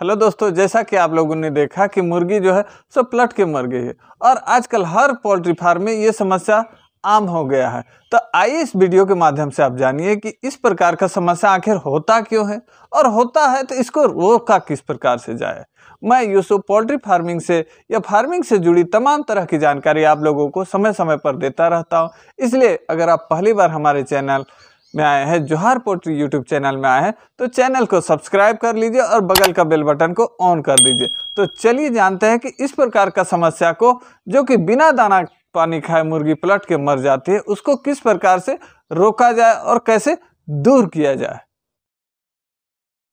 hello दोस्तों जैसा कि आप लोगों ने देखा कि मुर्गी जो है सो पलट के मर गई है और आजकल हर पोल्ट्री फार्म में ये समस्या आम हो गया है तो आइए इस वीडियो के माध्यम से आप जानिए कि इस प्रकार का समस्या आखिर होता क्यों है और होता है तो इसको रोका किस प्रकार से जाए मैं यूसुफ पोल्ट्री फार्मिंग से या फार्मिंग से जुड़ी तमाम तरह की जानकारी आप लोगों को समय समय पर देता रहता हूँ इसलिए अगर आप पहली बार हमारे चैनल में आए हैं जोहार पोट्री यूट्यूब चैनल में आए हैं तो चैनल को सब्सक्राइब कर लीजिए और बगल का बेल बटन को ऑन कर दीजिए तो चलिए जानते हैं कि इस प्रकार का समस्या को जो कि बिना दाना पानी खाए मुर्गी पलट के मर जाती है उसको किस प्रकार से रोका जाए और कैसे दूर किया जाए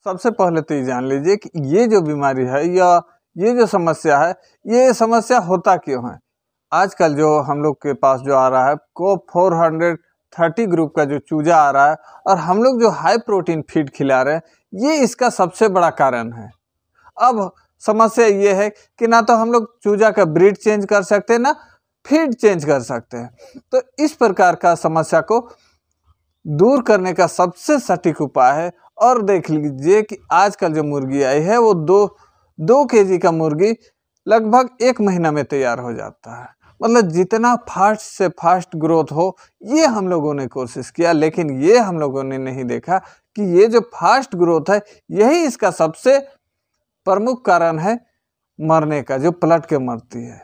सबसे पहले तो ये जान लीजिए कि ये जो बीमारी है या ये जो समस्या है ये समस्या होता क्यों है आजकल जो हम लोग के पास जो आ रहा है को फोर हंड्रेड थर्टी ग्रुप का जो चूजा आ रहा है और हम लोग जो हाई प्रोटीन फीड खिला रहे हैं ये इसका सबसे बड़ा कारण है अब समस्या ये है कि ना तो हम लोग चूजा का ब्रीड चेंज कर सकते हैं ना फीड चेंज कर सकते हैं तो इस प्रकार का समस्या को दूर करने का सबसे सटीक उपाय है और देख लीजिए कि आजकल जो मुर्गी आई है वो दो दो के जी का मुर्गी लगभग एक महीना में तैयार हो जाता है मतलब जितना फास्ट से फास्ट ग्रोथ हो ये हम लोगों ने कोशिश किया लेकिन ये हम लोगों ने नहीं देखा कि ये जो फास्ट ग्रोथ है यही इसका सबसे प्रमुख कारण है मरने का जो पलट के मरती है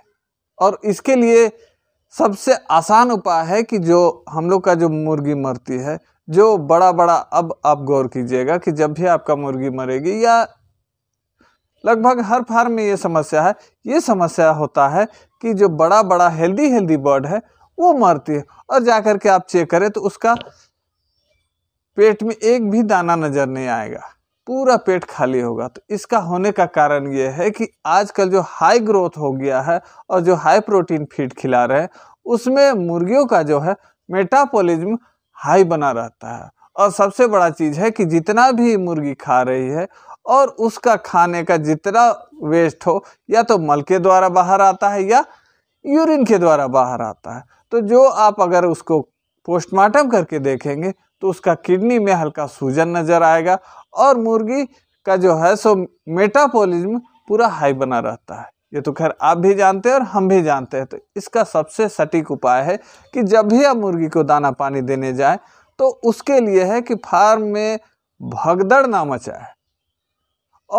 और इसके लिए सबसे आसान उपाय है कि जो हम लोग का जो मुर्गी मरती है जो बड़ा बड़ा अब आप गौर कीजिएगा कि जब भी आपका मुर्गी मरेगी या लगभग हर फार्म में ये समस्या है ये समस्या होता है कि जो बड़ा बड़ा हेल्दी हेल्दी बर्ड है वो मरती है और जा कर के आप चेक करें तो उसका पेट में एक भी दाना नज़र नहीं आएगा पूरा पेट खाली होगा तो इसका होने का कारण ये है कि आजकल जो हाई ग्रोथ हो गया है और जो हाई प्रोटीन फीड खिला रहे हैं उसमें मुर्गियों का जो है मेटापोलिज्म हाई बना रहता है और सबसे बड़ा चीज़ है कि जितना भी मुर्गी खा रही है और उसका खाने का जितना वेस्ट हो या तो मल के द्वारा बाहर आता है या यूरिन के द्वारा बाहर आता है तो जो आप अगर उसको पोस्टमार्टम करके देखेंगे तो उसका किडनी में हल्का सूजन नज़र आएगा और मुर्गी का जो है सो मेटाबॉलिज्म पूरा हाई बना रहता है ये तो खैर आप भी जानते हैं और हम भी जानते हैं तो इसका सबसे सटीक उपाय है कि जब भी आप मुर्गी को दाना पानी देने जाएं तो उसके लिए है कि फार्म में भगदड़ ना मचाए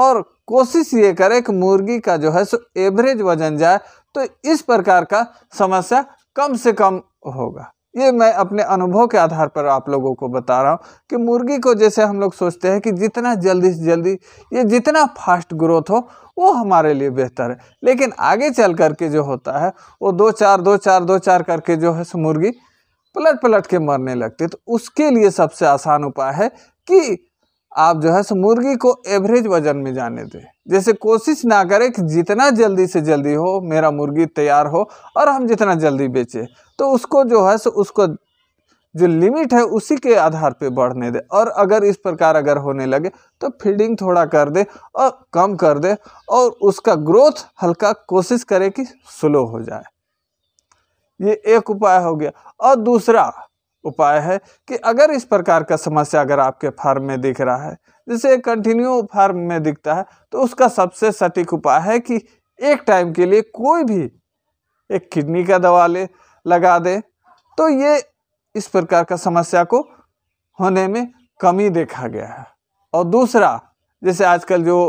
और कोशिश ये करे कि मुर्गी का जो है सो एवरेज वजन जाए तो इस प्रकार का समस्या कम से कम होगा ये मैं अपने अनुभव के आधार पर आप लोगों को बता रहा हूँ कि मुर्गी को जैसे हम लोग सोचते हैं कि जितना जल्दी से जल्दी ये जितना फास्ट ग्रोथ हो वो हमारे लिए बेहतर है लेकिन आगे चल करके जो होता है वो दो चार दो चार दो चार करके जो है सो मुर्गी पलट पलट के मरने लगते तो उसके लिए सबसे आसान उपाय है कि आप जो है सो मुर्गी को एवरेज वजन में जाने दें जैसे कोशिश ना करें कि जितना जल्दी से जल्दी हो मेरा मुर्गी तैयार हो और हम जितना जल्दी बेचें तो उसको जो है सो उसको जो लिमिट है उसी के आधार पे बढ़ने दे और अगर इस प्रकार अगर होने लगे तो फीडिंग थोड़ा कर दे और कम कर दे और उसका ग्रोथ हल्का कोशिश करे कि स्लो हो जाए ये एक उपाय हो गया और दूसरा उपाय है कि अगर इस प्रकार का समस्या अगर आपके फार्म में दिख रहा है जैसे कंटिन्यू फार्म में दिखता है तो उसका सबसे सटीक उपाय है कि एक टाइम के लिए कोई भी एक किडनी का दवा ले लगा दे तो ये इस प्रकार का समस्या को होने में कमी देखा गया है और दूसरा जैसे आजकल जो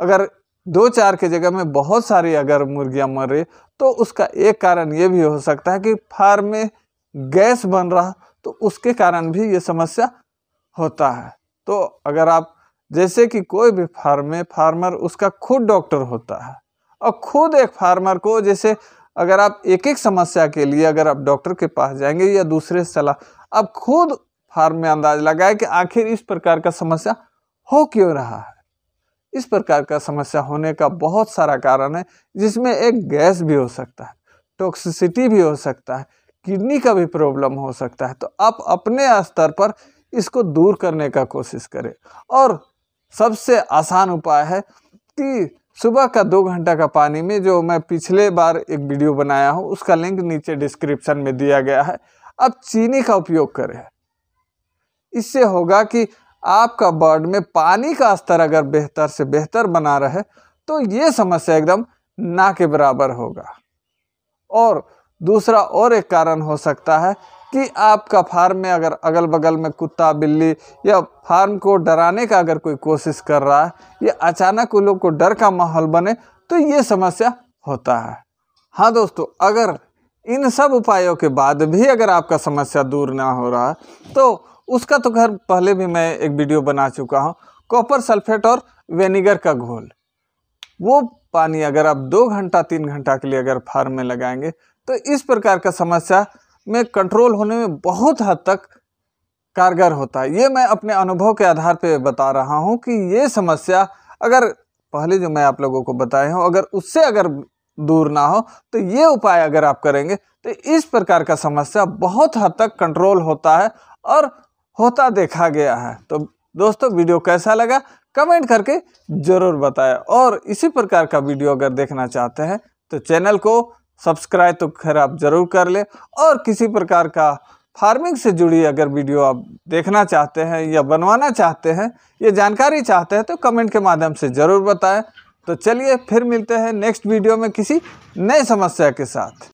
अगर दो चार के जगह में बहुत सारी अगर मुर्गियाँ मर रही तो उसका एक कारण ये भी हो सकता है कि फार्म में गैस बन रहा तो उसके कारण भी ये समस्या होता है तो अगर आप जैसे कि कोई भी फार्म में फार्मर उसका खुद डॉक्टर होता है और खुद एक फार्मर को जैसे अगर आप एक एक समस्या के लिए अगर आप डॉक्टर के पास जाएंगे या दूसरे सलाह आप खुद फार्म में अंदाज लगाए कि आखिर इस प्रकार का समस्या हो क्यों रहा है इस प्रकार का समस्या होने का बहुत सारा कारण है जिसमें एक गैस भी हो सकता है टॉक्सिसिटी भी हो सकता है किडनी का भी प्रॉब्लम हो सकता है तो आप अपने स्तर पर इसको दूर करने का कोशिश करें और सबसे आसान उपाय है कि सुबह का दो घंटा का पानी में जो मैं पिछले बार एक वीडियो बनाया हूँ उसका लिंक नीचे डिस्क्रिप्शन में दिया गया है आप चीनी का उपयोग करें इससे होगा कि आपका बर्ड में पानी का स्तर अगर बेहतर से बेहतर बना रहे तो ये समस्या एकदम ना के बराबर होगा और दूसरा और एक कारण हो सकता है कि आपका फार्म में अगर अगल बगल में कुत्ता बिल्ली या फार्म को डराने का अगर कोई कोशिश कर रहा है या अचानक उन लोग को डर का माहौल बने तो ये समस्या होता है हाँ दोस्तों अगर इन सब उपायों के बाद भी अगर आपका समस्या दूर ना हो रहा तो उसका तो घर पहले भी मैं एक वीडियो बना चुका हूँ कॉपर सल्फेट और वेनेगर का घोल वो पानी अगर आप दो घंटा तीन घंटा के लिए अगर फार्म में लगाएंगे तो इस प्रकार का समस्या में कंट्रोल होने में बहुत हद तक कारगर होता है ये मैं अपने अनुभव के आधार पे बता रहा हूँ कि ये समस्या अगर पहले जो मैं आप लोगों को बताए हूँ अगर उससे अगर दूर ना हो तो ये उपाय अगर आप करेंगे तो इस प्रकार का समस्या बहुत हद तक कंट्रोल होता है और होता देखा गया है तो दोस्तों वीडियो कैसा लगा कमेंट करके ज़रूर बताएं और इसी प्रकार का वीडियो अगर देखना चाहते हैं तो चैनल को सब्सक्राइब तो खैर आप ज़रूर कर लें और किसी प्रकार का फार्मिंग से जुड़ी अगर वीडियो आप देखना चाहते हैं या बनवाना चाहते हैं या जानकारी चाहते हैं तो कमेंट के माध्यम से ज़रूर बताएं तो चलिए फिर मिलते हैं नेक्स्ट वीडियो में किसी नए समस्या के साथ